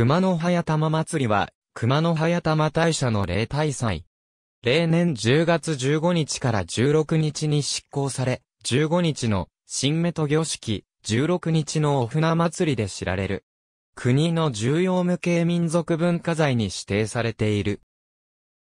熊野早玉祭りは、熊野早玉大社の例大祭。例年10月15日から16日に執行され、15日の新目と行式、16日のお船祭りで知られる。国の重要無形民族文化財に指定されている。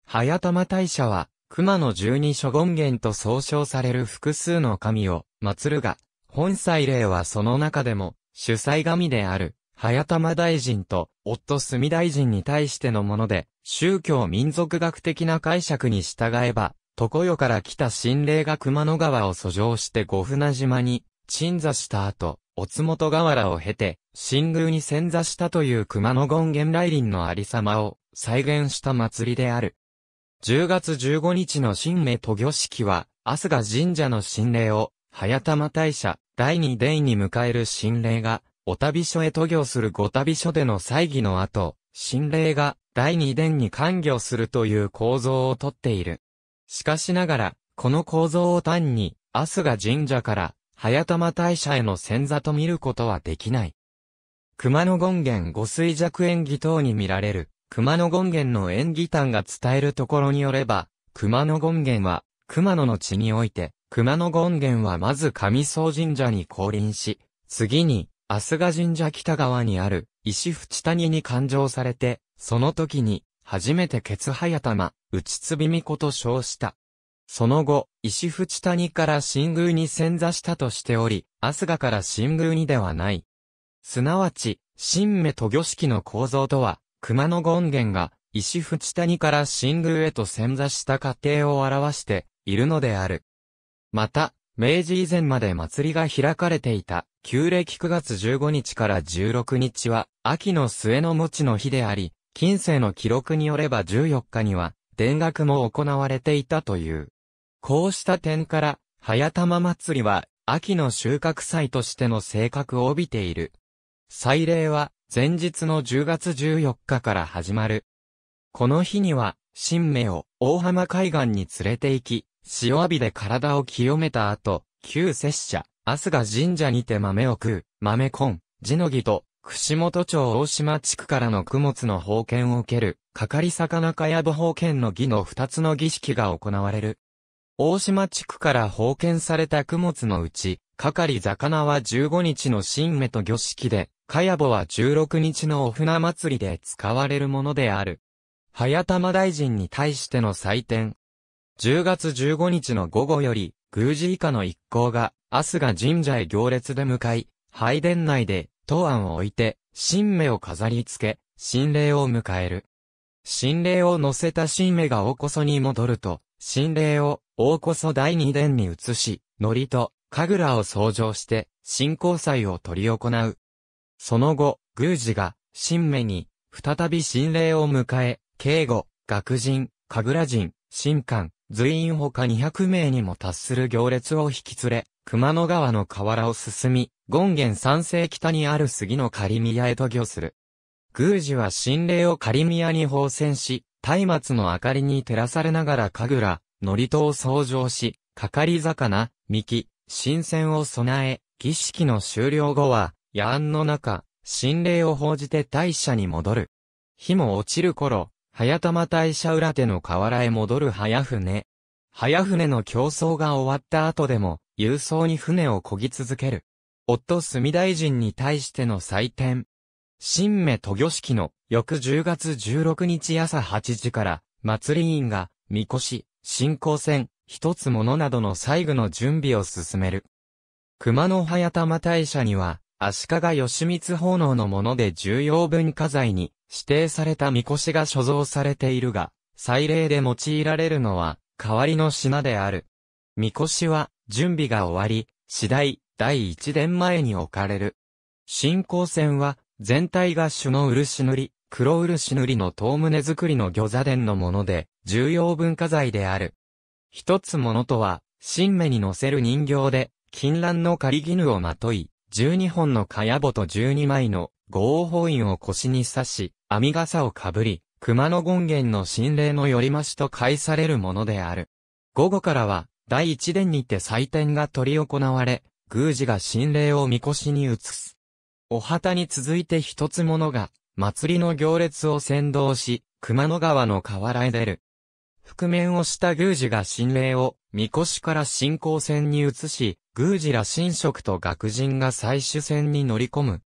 早玉大社は、熊野十二諸権現と総称される複数の神を祀るが、本祭礼はその中でも主祭神である早玉大臣と夫住大臣に対してのもので、宗教民族学的な解釈に従えば、常世から来た神霊が熊野川を遡上して五船島に鎮座した後、おつもと河原を経て、神宮に潜座したという熊野権現来林のありさまを再現した祭りである。10月15日の神明渡御式は、日が神社の神霊を、早玉大社、第二殿に迎える神霊が、お旅所へ渡行する御旅所での祭儀の後、神霊が第二殿に関御するという構造をとっている。しかしながら、この構造を単に、飛が神社から、早玉大社への先座と見ることはできない。熊野権現五水弱演技等に見られる、熊野権現の演技譚が伝えるところによれば、熊野権現は、熊野の地において、熊野権現はまず上総神社に降臨し、次に、スガ神社北側にある石淵谷に勘定されて、その時に、初めてケツハヤ玉、内つびみこと称した。その後、石淵谷から新宮に潜座したとしており、スガから新宮にではない。すなわち、新目と魚式の構造とは、熊野権現が、石淵谷から新宮へと潜座した過程を表しているのである。また、明治以前まで祭りが開かれていた、旧暦9月15日から16日は、秋の末の餅の日であり、近世の記録によれば14日には、田楽も行われていたという。こうした点から、早玉祭りは、秋の収穫祭としての性格を帯びている。祭礼は、前日の10月14日から始まる。この日には、新芽を大浜海岸に連れて行き、塩浴びで体を清めた後、旧拙者、明日が神社にて豆を食う、豆根、地の木と、串本町大島地区からの供物の奉献を受ける、かかり魚かやぶ奉献の儀の二つの儀式が行われる。大島地区から奉献された供物のうち、かかり魚は15日の新芽と魚式で、かやぼは16日のお船祭りで使われるものである。早玉大臣に対しての祭典、10月15日の午後より、宮司以下の一行が、明日が神社へ行列で向かい、拝殿内で、東安を置いて、神明を飾り付け、神霊を迎える。神霊を乗せた神明が大こそに戻ると、神霊を大こそ第二殿に移し、糊と神楽を創上して、信仰祭を執り行う。その後、宮司が、神明に、再び神霊を迎え、敬語、学人、神楽人、神官、随員ほか200名にも達する行列を引き連れ、熊野川の河原を進み、権現三世北にある杉の狩宮へと行する。宮司は神霊を狩宮に放線し、松明の明かりに照らされながら神楽、祝詞を創上し、かかり魚、幹、新鮮を備え、儀式の終了後は、夜暗の中、神霊を奉じて大社に戻る。日も落ちる頃、早玉大社裏手の河原へ戻る早船。早船の競争が終わった後でも、郵送に船を漕ぎ続ける。夫住大臣に対しての祭典。新芽渡御式の翌10月16日朝8時から、祭り員が、みこし、行船、一つものなどの細具の準備を進める。熊野早玉大社には、足利義満奉納のもので重要文化財に指定された神輿が所蔵されているが、祭礼で用いられるのは代わりの品である。神輿は準備が終わり、次第第一殿前に置かれる。進行線は全体が主の漆塗り、黒漆塗りの遠胸作りの御座殿のもので重要文化財である。一つものとは、新芽に乗せる人形で、金蘭の狩り絹をまとい、12本のかやぼと12枚の合法院を腰に刺し、網笠をかぶり、熊野権現の神霊の寄り増しと解されるものである。午後からは、第一殿にて祭典が執り行われ、宮司が神霊をみこしに移す。お旗に続いて一つものが、祭りの行列を先導し、熊野川の河原へ出る。覆面をした宮司が神霊を神輿から進行船に移し、宮司ら神職と学人が採取船に乗り込む。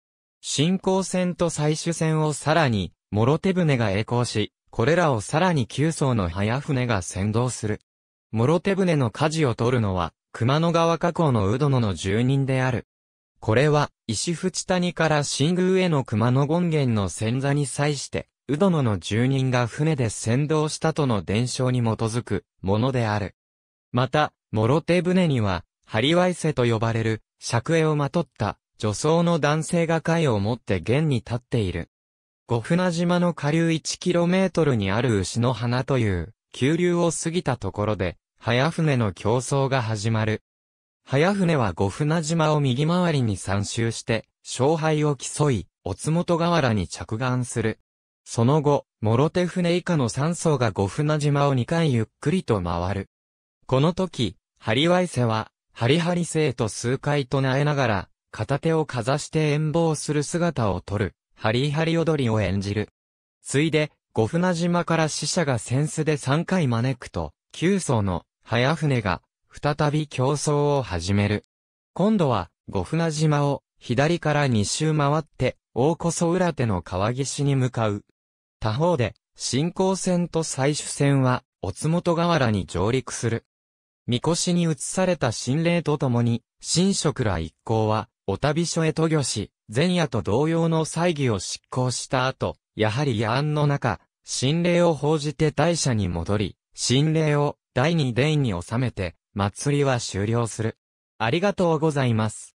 進行船と採取船をさらに、諸手船が栄光し、これらをさらに9艘の早船が先導する。諸手船の舵を取るのは、熊野川河口のうどのの住人である。これは、石淵谷から新宮への熊野権現の先座に際して、うどのの住人が船で先導したとの伝承に基づくものである。また、諸手船には、ハリワイセと呼ばれる、尺絵をまとった、女装の男性が貝を持って現に立っている。五船島の下流 1km にある牛の花という、急流を過ぎたところで、早船の競争が始まる。早船は五船島を右回りに参集して、勝敗を競い、おつもと河原に着岸する。その後、諸手船以下の3層が五船島を2回ゆっくりと回る。この時、ハリワイセは、ハリハリ星と数回唱えながら、片手をかざして演望する姿を撮る、ハリハリ踊りを演じる。ついで、五船島から死者が扇子で3回招くと、九層の早船が、再び競争を始める。今度は、五船島を、左から2周回って、大こそ裏手の川岸に向かう。他方で、新行船と採取船は、おつもと河原に上陸する。神輿に移された神霊とともに、神職ら一行は、お旅所へ渡御し、前夜と同様の祭儀を執行した後、やはり夜暗の中、神霊を報じて大社に戻り、神霊を第二殿に収めて、祭りは終了する。ありがとうございます。